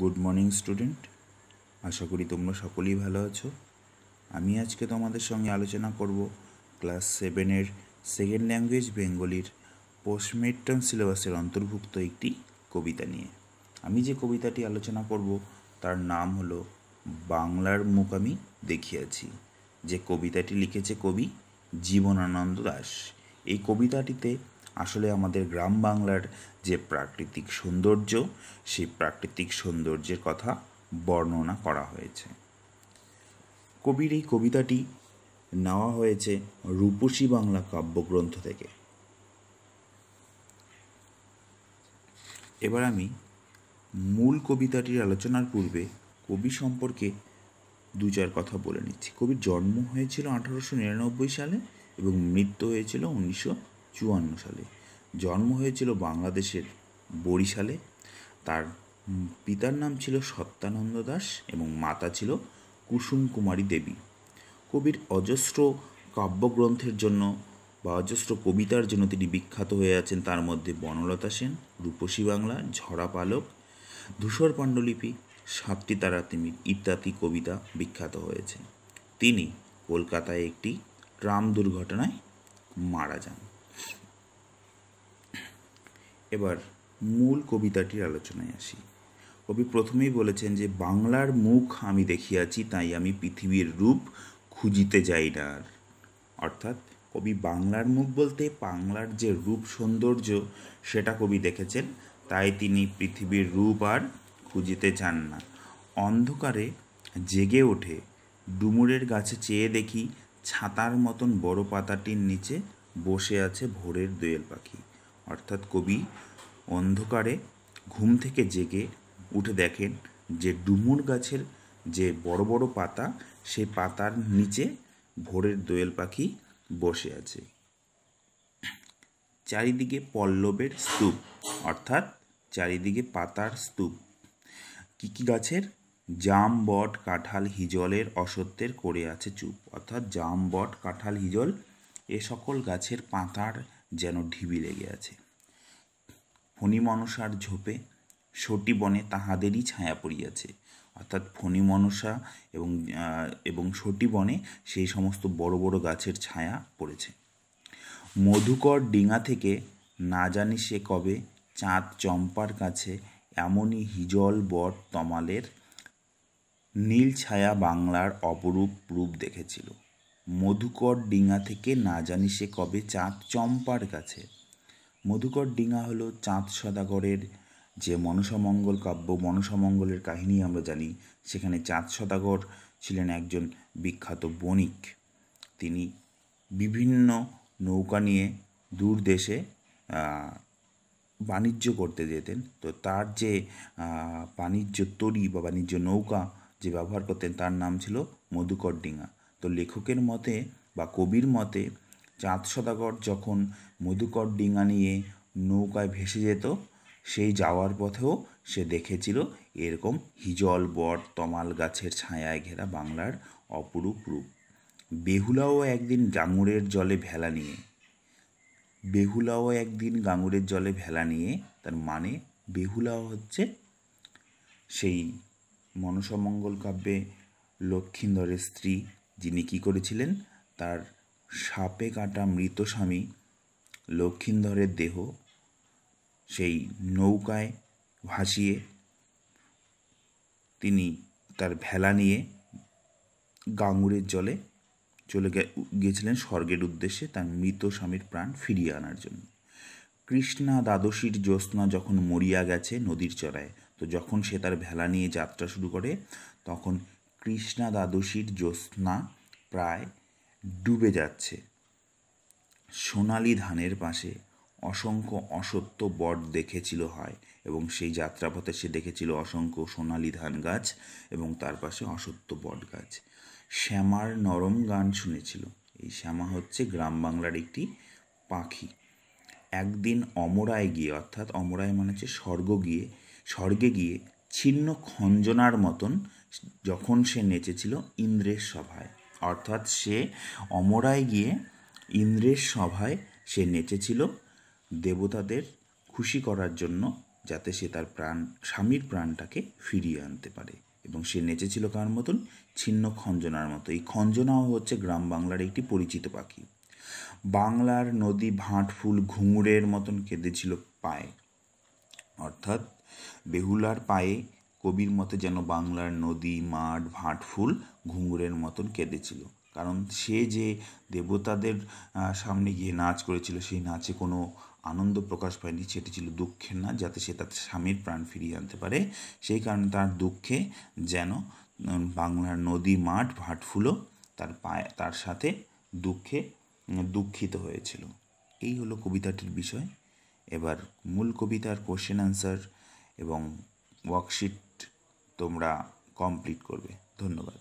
good morning student আশা করি তোমরা সকলেই ভালো আছো আমি আজকে তোমাদের সঙ্গে আলোচনা করব ক্লাস সেভেনের সেকেন্ড ল্যাঙ্গুয়েজ বেঙ্গলির পোস্ট মিড সিলেবাসের অন্তর্ভুক্ত একটি কবিতা নিয়ে আমি যে কবিতাটি আলোচনা করব তার নাম হলো বাংলার মুখ আমি দেখিয়াছি যে কবিতাটি লিখেছে কবি জীবনানন্দ দাস এই কবিতাটিতে আসলে আমাদের গ্রাম বাংলার যে প্রাকৃতিক সৌন্দর্য সেই প্রাকৃতিক সৌন্দর্যের কথা বর্ণনা করা হয়েছে কবির এই কবিতাটি নেওয়া হয়েছে রূপসী বাংলা কাব্যগ্রন্থ থেকে এবার আমি মূল কবিতাটির আলোচনার পূর্বে কবি সম্পর্কে দু চার কথা বলে নিচ্ছি কবির জন্ম হয়েছিল আঠারোশো নিরানব্বই সালে এবং মৃত্যু হয়েছিল উনিশশো চুয়ান্ন সালে জন্ম হয়েছিল বাংলাদেশের বরিশালে তার পিতার নাম ছিল সত্যানন্দ দাস এবং মাতা ছিল কুসুম কুমারী দেবী কবির অজস্র কাব্যগ্রন্থের জন্য বা অজস্র কবিতার জন্য তিনি বিখ্যাত হয়ে আছেন তার মধ্যে বনলতা সেন রূপসী বাংলা ঝরা পালক ধূসর পাণ্ডুলিপি সাতটি তারা তিনি ইত্যাদি কবিতা বিখ্যাত হয়েছে তিনি কলকাতায় একটি ট্রাম দুর্ঘটনায় মারা যান এবার মূল কবিতাটির আলোচনায় আসি কবি প্রথমেই বলেছেন যে বাংলার মুখ আমি দেখিয়াছি তাই আমি পৃথিবীর রূপ খুঁজিতে যাই না আর অর্থাৎ কবি বাংলার মুখ বলতে বাংলার যে রূপ সৌন্দর্য সেটা কবি দেখেছেন তাই তিনি পৃথিবীর রূপ আর খুঁজিতে চান না অন্ধকারে জেগে ওঠে ডুমুরের গাছে চেয়ে দেখি ছাতার মতন বড় পাতাটির নিচে বসে আছে ভোরের দোয়েল পাখি অর্থাৎ কবি অন্ধকারে ঘুম থেকে জেগে উঠে দেখেন যে ডুমুর গাছের যে বড় বড় পাতা সেই পাতার নিচে ভোরের দোয়েল পাখি বসে আছে চারিদিকে পল্লবের স্তূপ অর্থাৎ চারিদিকে পাতার স্তূপ কি কি গাছের জাম বট কাঁঠাল হিজলের অসত্যের করে আছে চুপ অর্থাৎ জাম বট কাঁঠাল হিজল এ সকল গাছের পাতার যেন ঢিবি লেগে আছে ফণি মনসার ঝোপে সটি বনে তাহাদেরই ছায়া পড়িয়াছে অর্থাৎ ফণি মনসা এবং এবং সটি বনে সেই সমস্ত বড় বড় গাছের ছায়া পড়েছে মধুকর ডিঙা থেকে না জানি সে কবে চাঁদ চম্পার কাছে এমনই হিজল বট তমালের নীল ছায়া বাংলার অপরূপ রূপ দেখেছিল মধুকর ডিঙা থেকে না জানি সে কবে চাঁদ চম্পার কাছে মধুকর ডিঙা হলো চাঁদ সদাগরের যে মনসামঙ্গল কাব্য মনসামঙ্গলের কাহিনী আমরা জানি সেখানে চাঁদ সদাগর ছিলেন একজন বিখ্যাত বণিক তিনি বিভিন্ন নৌকা নিয়ে দূর দেশে বাণিজ্য করতে যেতেন তো তার যে বাণিজ্য তরি বা বাণিজ্য নৌকা যে ব্যবহার করতেন তার নাম ছিল মধুকর ডিঙা তো লেখকের মতে বা কবির মতে চাঁদ সদাগর যখন মধুকর ডিঙা নিয়ে নৌকায় ভেসে যেত সেই যাওয়ার পথেও সে দেখেছিল এরকম হিজল বট তমাল গাছের ছায়ায় ঘেরা বাংলার অপরূপ রূপ বেহুলাও একদিন গাঙুরের জলে ভেলা নিয়ে বেহুলাও একদিন গাঙুরের জলে ভেলা নিয়ে তার মানে বেহুলাও হচ্ছে সেই মনসমঙ্গল কাব্যে লক্ষিন্দরের স্ত্রী যিনি কি করেছিলেন তার সাপে কাটা মৃত স্বামী লক্ষিন্দরের দেহ সেই নৌকায় ভাসিয়ে তিনি তার ভেলা নিয়ে গাঙ্গুরের জলে চলে গিয়েছিলেন স্বর্গের উদ্দেশ্যে তার মৃত স্বামীর প্রাণ ফিরিয়ে আনার জন্য কৃষ্ণা দ্বাদশীর জ্যোৎস্না যখন মরিয়া গেছে নদীর চড়ায় তো যখন সে তার ভেলা নিয়ে যাত্রা শুরু করে তখন কৃষ্ণা দ্বাদশীর জ্যোৎস্না প্রায় ডুবে যাচ্ছে সোনালি ধানের পাশে অসংখ্য অসত্য বট দেখেছিল হয় এবং সেই যাত্রাপথে সে দেখেছিল অসংখ্য সোনালি ধান গাছ এবং তার পাশে অসত্য বট গাছ শ্যামার নরম গান শুনেছিল এই শ্যামা হচ্ছে গ্রাম বাংলার একটি পাখি একদিন অমরায় গিয়ে অর্থাৎ অমরায় মানে হচ্ছে স্বর্গ গিয়ে স্বর্গে গিয়ে ছিন্ন খঞ্জনার মতন যখন সে নেচেছিল ইন্দ্রের সভায় অর্থাৎ সে অমরায় গিয়ে ইন্দ্রের সভায় সে নেচেছিল দেবতাদের খুশি করার জন্য যাতে সে তার প্রাণ স্বামীর প্রাণটাকে ফিরিয়ে আনতে পারে এবং সে নেচেছিল কার মতন ছিন্ন খঞ্জনার মতো এই খঞ্জনাও হচ্ছে গ্রাম বাংলার একটি পরিচিত পাখি বাংলার নদী ভাঁট ফুল ঘুঙুরের মতন কেঁদেছিল পায়ে অর্থাৎ বেহুলার পায়ে কবির মতে যেন বাংলার নদী মাঠ ভাটফুল ঘুঙুরের মতন কেঁদেছিল কারণ সে যে দেবতাদের সামনে গিয়ে নাচ করেছিল সেই নাচে কোনো আনন্দ প্রকাশ পায়নি সেটি ছিল দুঃখের না যাতে সে তার স্বামীর প্রাণ ফিরিয়ে আনতে পারে সেই কারণে তার দুঃখে যেন বাংলার নদী মাঠ ভাটফুলও তার পায়ে তার সাথে দুঃখে দুঃখিত হয়েছিল এই হলো কবিতাটির বিষয় এবার মূল কবিতার কোশ্চেন আনসার এবং ওয়ার্কশিট তোমরা কমপ্লিট করবে ধন্যবাদ